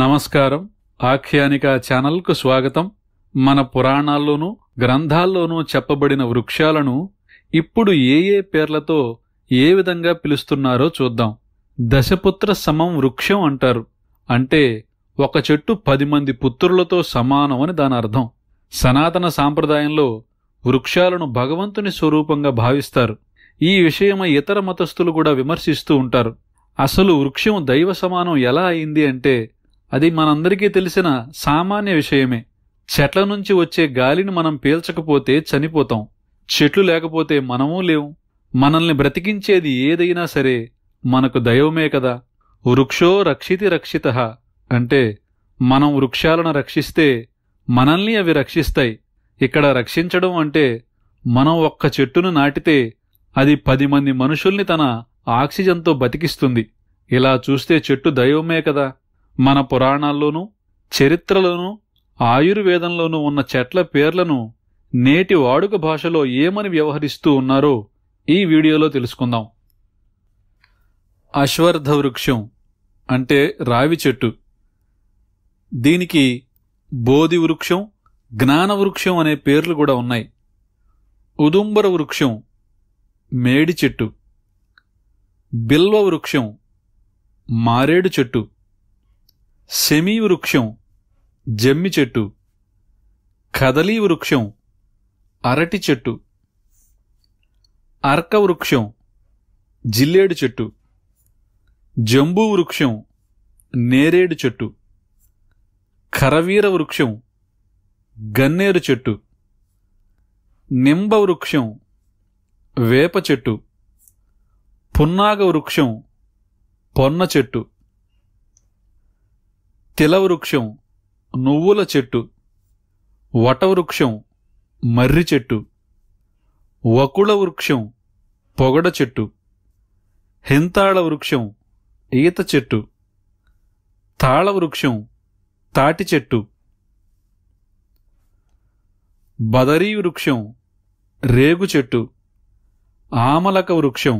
నమస్కారం ఆఖ్యానిక ఛానల్కు స్వాగతం మన పురాణాల్లోనూ గ్రంథాల్లోనూ చెప్పబడిన వృక్షాలను ఇప్పుడు ఏ ఏ పేర్లతో ఏ విధంగా పిలుస్తున్నారో చూద్దాం దశపుత్ర సమం వృక్షం అంటారు అంటే ఒక చెట్టు పది మంది పుత్రులతో సమానం అని దాని అర్థం సనాతన సాంప్రదాయంలో వృక్షాలను భగవంతుని స్వరూపంగా భావిస్తారు ఈ విషయమై ఇతర మతస్థులు కూడా విమర్శిస్తూ ఉంటారు అసలు వృక్షం దైవ సమానం ఎలా అయింది అంటే అది మనందరికీ తెలిసిన సామాన్య విషయమే చెట్ల నుంచి వచ్చే గాలిని మనం పీల్చకపోతే చనిపోతాం చెట్లు లేకపోతే మనమూ లేవు మనల్ని బ్రతికించేది ఏదైనా సరే మనకు దైవమే కదా వృక్షో రక్షితి రక్షిత అంటే మనం వృక్షాలను రక్షిస్తే మనల్ని అవి రక్షిస్తాయి ఇక్కడ రక్షించడం అంటే మనం ఒక్క చెట్టును నాటితే అది పది మంది మనుషుల్ని తన ఆక్సిజన్తో బతికిస్తుంది ఇలా చూస్తే చెట్టు దైవమే కదా మన పురాణాల్లోనూ చరిత్రలోనూ ఆయుర్వేదంలోనూ ఉన్న చెట్ల పేర్లను నేటి వాడుక భాషలో ఏమని వ్యవహరిస్తూ ఉన్నారో ఈ వీడియోలో తెలుసుకుందాం అశ్వర్ధ వృక్షం అంటే రావి చెట్టు దీనికి బోధి వృక్షం జ్ఞాన వృక్షం అనే పేర్లు కూడా ఉన్నాయి ఉదుంబర వృక్షం మేడి చెట్టు బిల్వ వృక్షం మారేడు చెట్టు శమీ వృక్షం జమ్మి చెట్టు కదలీ వృక్షం అరటి చెట్టు అర్క వృక్షం జిల్లేడు చెట్టు జంబూ వృక్షం నేరేడు చెట్టు కరవీర వృక్షం గన్నేరు చెట్టు నింబ వృక్షం వేప చెట్టు పున్నాగ వృక్షం పొన్న చెట్టు తిలవృక్షం నువ్వుల చెట్టు వటవృక్షం మర్రి చెట్టు వకుళ వృక్షం పొగడ చెట్టు హెంతాళ వృక్షం ఈత చెట్టు తాళవృక్షం తాటి చెట్టు బదరీ వృక్షం రేగు చెట్టు ఆమలక వృక్షం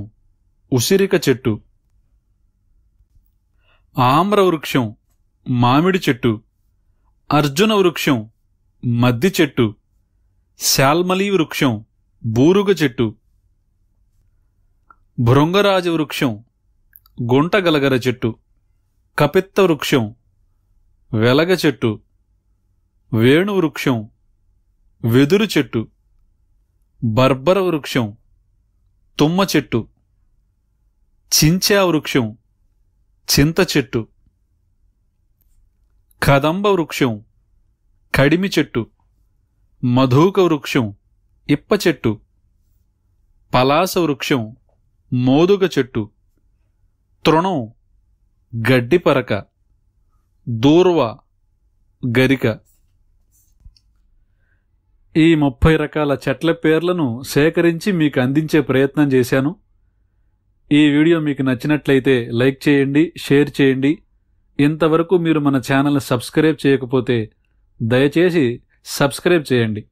ఉసిరిక చెట్టు ఆమ్ర వృక్షం మామిడి చెట్టు అర్జున వృక్షం మద్ది చెట్టు శాల్మలీ వృక్షం బూరుగ చెట్టు భృంగరాజ వృక్షం గుంటగలగర చెట్టు కపిత్త వృక్షం వెలగ చెట్టు వేణు వృక్షం వెదురు చెట్టు బర్బర వృక్షం తుమ్మ చెట్టు చించా వృక్షం చింత చెట్టు కదంబ వృక్షం కడిమి చెట్టు మధూక వృక్షం ఇప్ప చెట్టు పలాస వృక్షం మోదుగ చెట్టు తృణం గడ్డిపరక దూర్వ గరిక ఈ ముప్పై రకాల చెట్ల పేర్లను సేకరించి మీకు అందించే ప్రయత్నం చేశాను ఈ వీడియో మీకు నచ్చినట్లయితే లైక్ చేయండి షేర్ చేయండి ఇంతవరకు మీరు మన ఛానల్ సబ్స్క్రైబ్ చేయకపోతే దయచేసి సబ్స్క్రైబ్ చేయండి